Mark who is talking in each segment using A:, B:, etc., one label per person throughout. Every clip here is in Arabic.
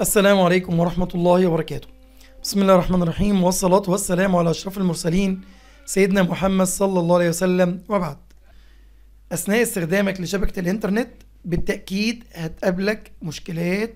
A: السلام عليكم ورحمة الله وبركاته بسم الله الرحمن الرحيم والصلاة والسلام على أشرف المرسلين سيدنا محمد صلى الله عليه وسلم وبعد أثناء استخدامك لشبكة الإنترنت بالتأكيد هتقابلك مشكلات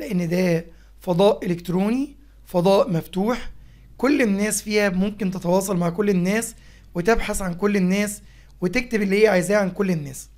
A: لأن ده فضاء إلكتروني فضاء مفتوح كل الناس فيها ممكن تتواصل مع كل الناس وتبحث عن كل الناس وتكتب اللي هي عايزاه عن كل الناس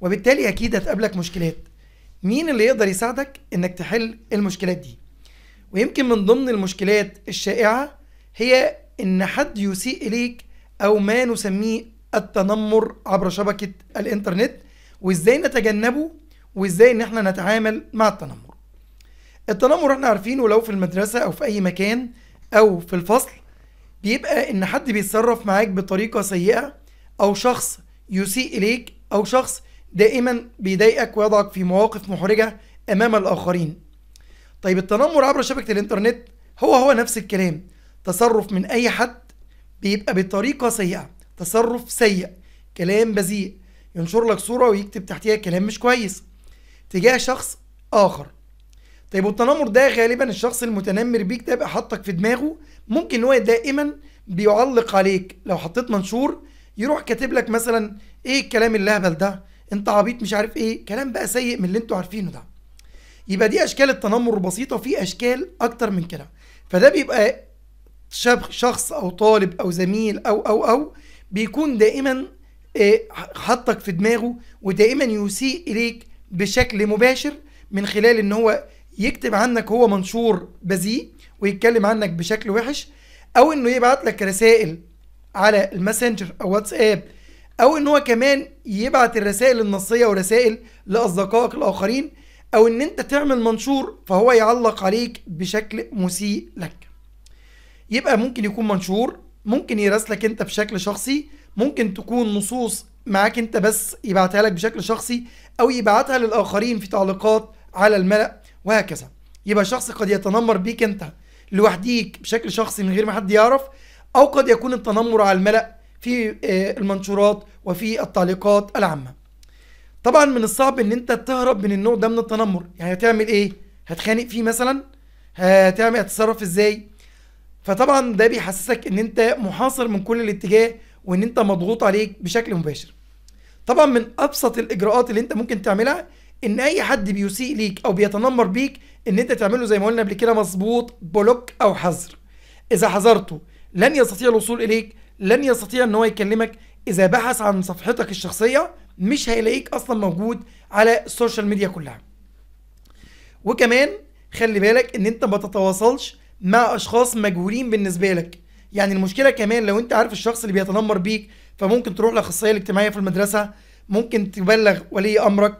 A: وبالتالي أكيد هتقابلك مشكلات مين اللي يقدر يساعدك انك تحل المشكلات دي ويمكن من ضمن المشكلات الشائعة هي ان حد يسيء اليك او ما نسميه التنمر عبر شبكة الانترنت وازاي نتجنبه وازاي ان احنا نتعامل مع التنمر التنمر احنا عارفينه لو في المدرسة او في اي مكان او في الفصل بيبقى ان حد بيتصرف معاك بطريقة سيئة او شخص يسيء اليك او شخص دائما بيضايقك ويضعك في مواقف محرجة أمام الآخرين طيب التنمر عبر شبكة الإنترنت هو هو نفس الكلام تصرف من أي حد بيبقى بطريقة سيئة تصرف سيء كلام بذيء ينشر لك صورة ويكتب تحتها كلام مش كويس تجاه شخص آخر طيب والتنمر ده غالبا الشخص المتنمر بيك ده بقى حاطك في دماغه ممكن ان هو دائما بيعلق عليك لو حطيت منشور يروح كاتب لك مثلا ايه الكلام اللهبل ده انت عبيط مش عارف ايه كلام بقى سيء من اللي انتوا عارفينه ده يبقى دي اشكال التنمر البسيطه وفي اشكال اكتر من كده فده بيبقى شخص او طالب او زميل او او او بيكون دائما آه، حطك في دماغه ودائما يسيء اليك بشكل مباشر من خلال ان هو يكتب عنك هو منشور بذيء ويتكلم عنك بشكل وحش او انه يبعت لك رسائل على الماسنجر او واتساب او ان هو كمان يبعت الرسائل النصيه ورسائل لاصدقائك الاخرين او ان انت تعمل منشور فهو يعلق عليك بشكل مسيء لك يبقى ممكن يكون منشور ممكن يراسلك انت بشكل شخصي ممكن تكون نصوص معاك انت بس يبعتها لك بشكل شخصي او يبعتها للاخرين في تعليقات على الملأ وهكذا يبقى شخص قد يتنمر بيك انت لوحديك بشكل شخصي من غير ما حد يعرف او قد يكون التنمر على الملأ في آه، المنشورات وفي التعليقات العامه طبعا من الصعب ان انت تهرب من النوع ده من التنمر يعني هتعمل ايه هتخانق فيه مثلا هتعمل هتتصرف ازاي فطبعا ده بيحسسك ان انت محاصر من كل الاتجاه وان انت مضغوط عليك بشكل مباشر طبعا من ابسط الاجراءات اللي انت ممكن تعملها ان اي حد بيسيء ليك او بيتنمر بيك ان انت تعمله زي ما قلنا قبل كده مظبوط بلوك او حذر اذا حذرته لن يستطيع الوصول اليك لن يستطيع ان هو يكلمك اذا بحث عن صفحتك الشخصيه مش هيلاقيك اصلا موجود على السوشيال ميديا كلها وكمان خلي بالك ان انت ما تتواصلش مع اشخاص مجهولين بالنسبه لك يعني المشكله كمان لو انت عارف الشخص اللي بيتنمر بيك فممكن تروح لاخصائيه الاجتماعيه في المدرسه ممكن تبلغ ولي امرك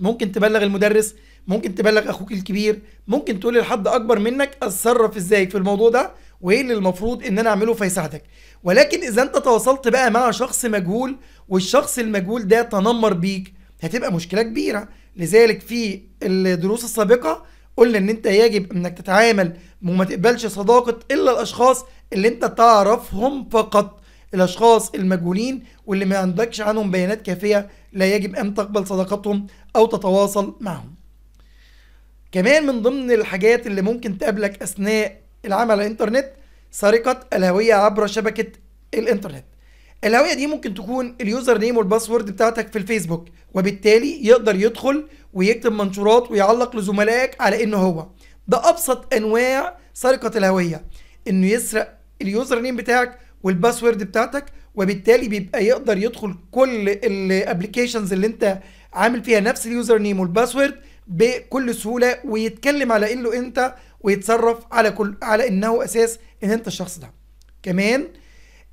A: ممكن تبلغ المدرس ممكن تبلغ اخوك الكبير ممكن تقول لحد اكبر منك اتصرف ازاي في الموضوع ده وايه اللي المفروض ان انا اعمله فيساعدك ولكن اذا انت تواصلت بقى مع شخص مجهول والشخص المجهول ده تنمر بيك هتبقى مشكله كبيره لذلك في الدروس السابقه قلنا ان انت يجب انك تتعامل وما تقبلش صداقه الا الاشخاص اللي انت تعرفهم فقط الاشخاص المجهولين واللي ما عندكش عنهم بيانات كافيه لا يجب ان تقبل صداقتهم او تتواصل معهم كمان من ضمن الحاجات اللي ممكن تقابلك اثناء العمل على الانترنت سرقة الهوية عبر شبكة الانترنت الهوية دي ممكن تكون اليوزر نيم والباسورد بتاعتك في الفيسبوك وبالتالي يقدر يدخل ويكتب منشورات ويعلق لزملائك على انه هو ده ابسط انواع سرقة الهوية انه يسرق اليوزر نيم بتاعك والباسورد بتاعتك وبالتالي بيبقى يقدر يدخل كل الابلكيشنز اللي انت عامل فيها نفس اليوزر نيم والباسورد بكل سهوله ويتكلم على انه انت ويتصرف على كل على انه اساس ان انت الشخص ده كمان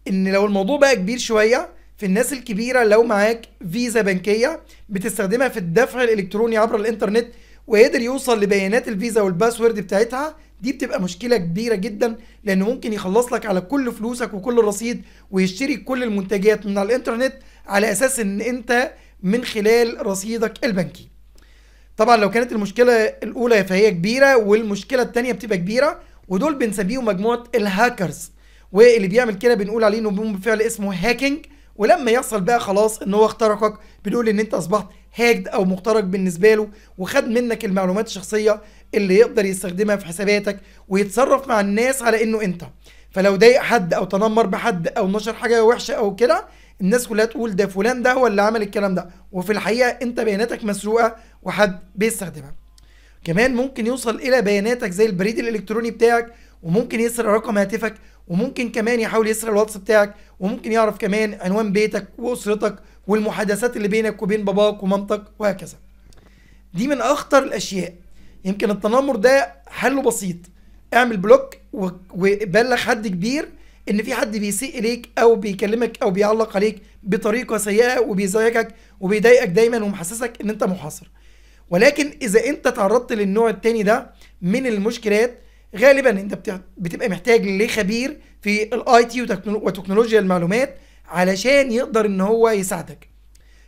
A: ان لو الموضوع بقى كبير شويه في الناس الكبيره لو معاك فيزا بنكيه بتستخدمها في الدفع الالكتروني عبر الانترنت وقدر يوصل لبيانات الفيزا والباسورد بتاعتها دي بتبقى مشكله كبيره جدا لانه ممكن يخلص لك على كل فلوسك وكل الرصيد ويشتري كل المنتجات من على الانترنت على اساس ان انت من خلال رصيدك البنكي طبعا لو كانت المشكله الاولى فهي كبيره والمشكله الثانيه بتبقى كبيره ودول بنسميهم مجموعه الهاكرز واللي بيعمل كده بنقول عليه انه بالفعل اسمه هاكينج ولما يحصل بقى خلاص ان هو اخترقك بنقول ان انت اصبحت هاكد او مخترق بالنسبه له وخد منك المعلومات الشخصيه اللي يقدر يستخدمها في حساباتك ويتصرف مع الناس على انه انت فلو ضايق حد او تنمر بحد او نشر حاجه وحشه او كده الناس كلها تقول ده فلان ده هو اللي عمل الكلام ده وفي الحقيقه انت بياناتك مسروقه وحد بيستخدمها كمان ممكن يوصل الى بياناتك زي البريد الالكتروني بتاعك وممكن يسرق رقم هاتفك وممكن كمان يحاول يسرق الواتس بتاعك وممكن يعرف كمان عنوان بيتك واسرتك والمحادثات اللي بينك وبين باباك ومامتك وهكذا دي من اخطر الاشياء يمكن التنمر ده حله بسيط اعمل بلوك وبلغ حد كبير ان في حد بيسيء اليك او بيكلمك او بيعلق عليك بطريقه سيئه وبيزعجك وبيضايقك دايما ومحسسك ان انت محاصر ولكن اذا انت تعرضت للنوع التاني ده من المشكلات غالبا انت بتبقى محتاج لخبير في الاي تي وتكنولوجيا المعلومات علشان يقدر ان هو يساعدك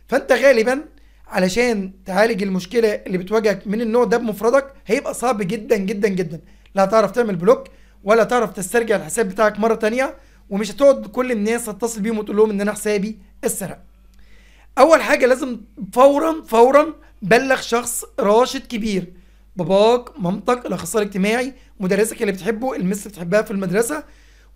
A: فانت غالبا علشان تعالج المشكله اللي بتواجهك من النوع ده بمفردك هيبقى صعب جدا جدا جدا لا هتعرف تعمل بلوك ولا تعرف تسترجع الحساب بتاعك مره تانية ومش هتقعد كل الناس تتصل بيهم وتقول لهم ان انا حسابي اتسرق اول حاجه لازم فورا فورا بلغ شخص راشد كبير باباك مامتك الاخصائي الاجتماعي مدرسك اللي بتحبه المس اللي بتحبها في المدرسه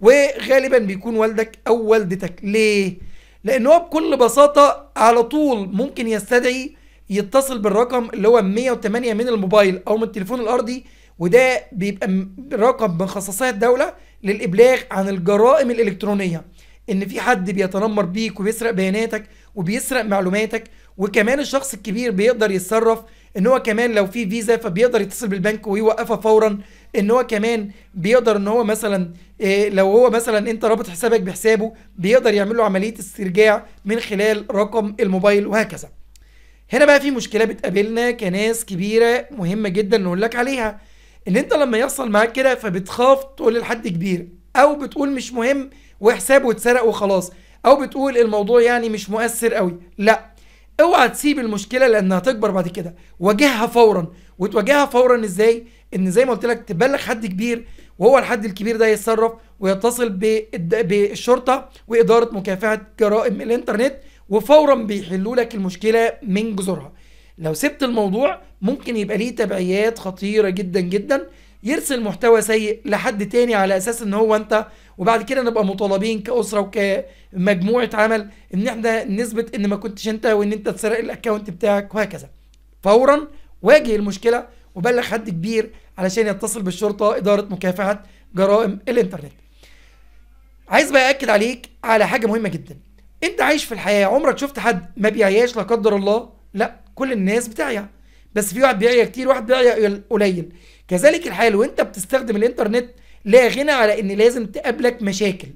A: وغالبا بيكون والدك او والدتك ليه لان هو بكل بساطه على طول ممكن يستدعي يتصل بالرقم اللي هو 108 من الموبايل او من التليفون الارضي وده بيبقى رقم خصائص الدوله للابلاغ عن الجرائم الالكترونيه ان في حد بيتنمر بيك وبيسرق بياناتك وبيسرق معلوماتك وكمان الشخص الكبير بيقدر يتصرف ان هو كمان لو في فيزا فبيقدر يتصل بالبنك ويوقفها فورا ان هو كمان بيقدر ان هو مثلا إيه لو هو مثلا انت رابط حسابك بحسابه بيقدر يعمل له عمليه استرجاع من خلال رقم الموبايل وهكذا هنا بقى في مشكله بتقابلنا كناس كبيره مهمه جدا نقول لك عليها ان انت لما يحصل معاك كده فبتخاف تقول لحد كبير او بتقول مش مهم وحسابه اتسرق وخلاص او بتقول الموضوع يعني مش مؤثر قوي لا اوعى تسيب المشكله لانها تكبر بعد كده واجهها فورا وتواجهها فورا ازاي ان زي ما قلت لك تبلغ حد كبير وهو الحد الكبير ده يتصرف ويتصل بالشرطه واداره مكافحه جرائم الانترنت وفورا بيحلوا لك المشكله من جذورها لو سبت الموضوع ممكن يبقى ليه تبعيات خطيره جدا جدا يرسل محتوى سيء لحد تاني على اساس ان هو انت وبعد كده نبقى مطالبين كاسره وكمجموعه عمل ان احنا نثبت ان ما كنتش انت وان انت تسرق الاكونت بتاعك وهكذا فورا واجه المشكله وبلغ حد كبير علشان يتصل بالشرطه اداره مكافحه جرائم الانترنت عايز بقى اكد عليك على حاجه مهمه جدا انت عايش في الحياه عمرك شفت حد ما بيعياش لا قدر الله لا كل الناس بتعيا بس في واحد بيعيا كتير واحد بيعيا قليل كذلك الحال وانت بتستخدم الانترنت لا غنى على ان لازم تقابلك مشاكل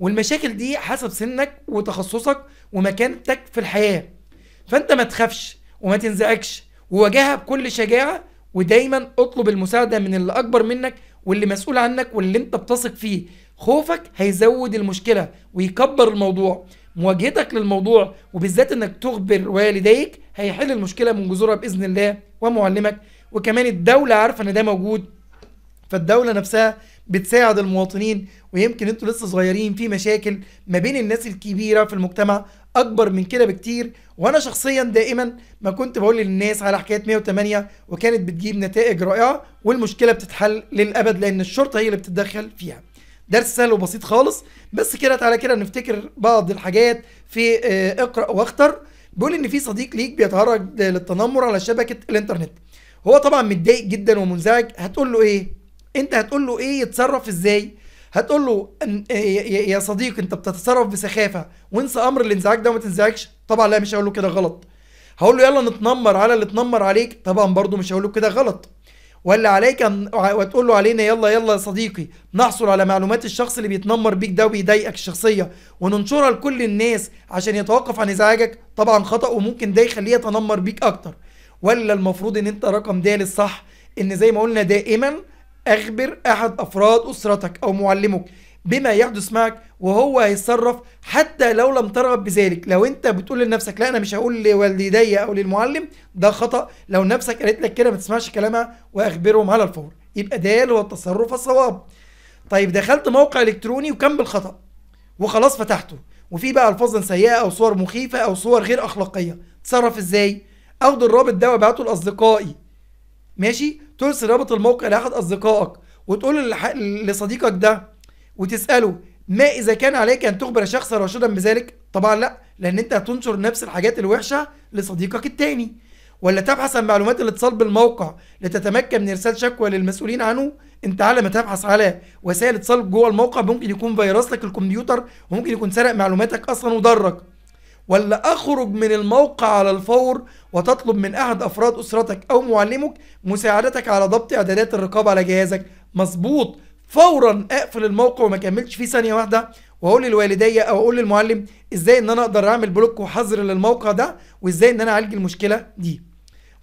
A: والمشاكل دي حسب سنك وتخصصك ومكانتك في الحياه فانت ما تخافش وما تنزعجش وواجهها بكل شجاعه ودايما اطلب المساعده من اللي اكبر منك واللي مسؤول عنك واللي انت بتثق فيه خوفك هيزود المشكله ويكبر الموضوع مواجهتك للموضوع وبالذات انك تخبر والديك هيحل المشكله من جذورها باذن الله ومعلمك وكمان الدوله عارفه ان ده موجود فالدوله نفسها بتساعد المواطنين ويمكن انتوا لسه صغيرين في مشاكل ما بين الناس الكبيره في المجتمع اكبر من كده بكتير وانا شخصيا دائما ما كنت بقول للناس على حكايه 108 وكانت بتجيب نتائج رائعه والمشكله بتتحل للابد لان الشرطه هي اللي بتتدخل فيها درس سهل وبسيط خالص بس كده تعالى كده نفتكر بعض الحاجات في آه، اقرا واختر بيقول ان في صديق ليك بيتعرض للتنمر على شبكه الانترنت هو طبعا متضايق جدا ومنزعج هتقول له ايه انت هتقول له ايه يتصرف ازاي هتقول له إيه، يا صديقي انت بتتصرف بسخافه وانسى امر الانزعاج ده وما تنزعجش طبعا لا مش هقول له كده غلط هقول له يلا نتنمر على اللي اتنمر عليك طبعا برضو مش هقول له كده غلط ولا عليك وتقول له علينا يلا يلا يا صديقي نحصل على معلومات الشخص اللي بيتنمر بيك ده وبيضايقك الشخصيه وننشرها لكل الناس عشان يتوقف عن ازعاجك طبعا خطا وممكن ده يخليه يتنمر بيك اكتر ولا المفروض ان انت رقم ده للصح ان زي ما قلنا دائما اخبر احد افراد اسرتك او معلمك بما يحدث معك وهو هيتصرف حتى لو لم ترغب بذلك لو انت بتقول لنفسك لا انا مش هقول لوالدي او للمعلم ده خطا لو نفسك قالت لك كده ما تسمعش كلامها واخبرهم على الفور يبقى ده هو التصرف الصواب طيب دخلت موقع الكتروني وكان بالخطا وخلاص فتحته وفي بقى الفاظا سيئه او صور مخيفه او صور غير اخلاقيه تصرف ازاي اخد الرابط ده وابعته لاصدقائي ماشي ترسل رابط الموقع لاحد اصدقائك وتقول لصديقك ده وتساله ما اذا كان عليك ان تخبر شخصا راشدا بذلك طبعا لا لان انت هتنشر نفس الحاجات الوحشه لصديقك التاني ولا تبحث عن معلومات الاتصال بالموقع لتتمكن من ارسال شكوى للمسؤولين عنه انت على ما تبحث على وسائل اتصال جوه الموقع ممكن يكون فيروس لك الكمبيوتر وممكن يكون سرق معلوماتك اصلا وضرك ولا أخرج من الموقع على الفور وتطلب من أحد أفراد أسرتك أو معلمك مساعدتك على ضبط إعدادات الرقابة على جهازك مظبوط فورا اقفل الموقع وما كملش فيه ثانيه واحده واقول للوالديه او اقول للمعلم ازاي ان انا اقدر اعمل بلوك وحظر للموقع ده وازاي ان انا اعالج المشكله دي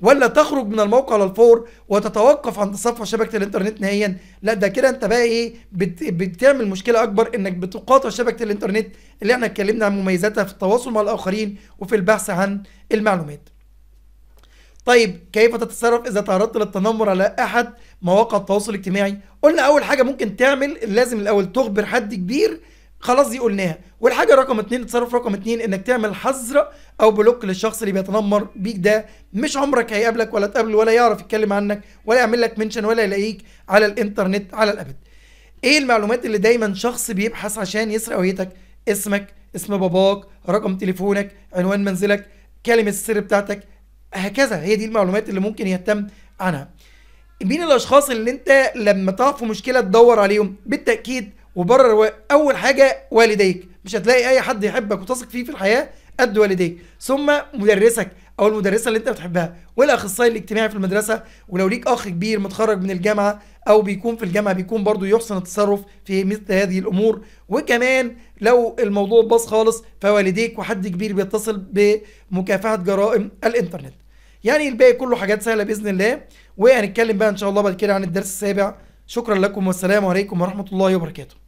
A: ولا تخرج من الموقع على الفور وتتوقف عن تصفح شبكه الانترنت نهائيا لا ده كده انت بقى ايه بت... بتعمل مشكله اكبر انك بتقاطع شبكه الانترنت اللي احنا اتكلمنا عن مميزاتها في التواصل مع الاخرين وفي البحث عن المعلومات طيب كيف تتصرف اذا تعرضت للتنمر على احد مواقع التواصل الاجتماعي قلنا اول حاجه ممكن تعمل لازم الاول تخبر حد كبير خلاص دي قلناها والحاجه رقم اتنين التصرف رقم اتنين انك تعمل حظر او بلوك للشخص اللي بيتنمر بيك ده مش عمرك هيقابلك ولا تقابله ولا يعرف يتكلم عنك ولا يعمل لك منشن ولا يلاقيك على الانترنت على الابد ايه المعلومات اللي دايما شخص بيبحث عشان يسرق هويتك اسمك اسم باباك رقم تليفونك عنوان منزلك كلمه السر بتاعتك هكذا هي دي المعلومات اللي ممكن يهتم عنها مين الاشخاص اللي انت لما تعرفوا مشكله تدور عليهم بالتاكيد وبرر اول حاجه والديك مش هتلاقي اي حد يحبك وتثق فيه في الحياه قد والديك ثم مدرسك او المدرسه اللي انت بتحبها والاخصائي الاجتماعي في المدرسه ولو ليك اخ كبير متخرج من الجامعه او بيكون في الجامعه بيكون برضو يحسن التصرف في مثل هذه الامور وكمان لو الموضوع باظ خالص فوالديك وحد كبير بيتصل بمكافحه جرائم الانترنت يعني الباقي كله حاجات سهله باذن الله وهنتكلم بقى ان شاء الله بعد كده عن الدرس السابع شكرا لكم والسلام عليكم ورحمه الله وبركاته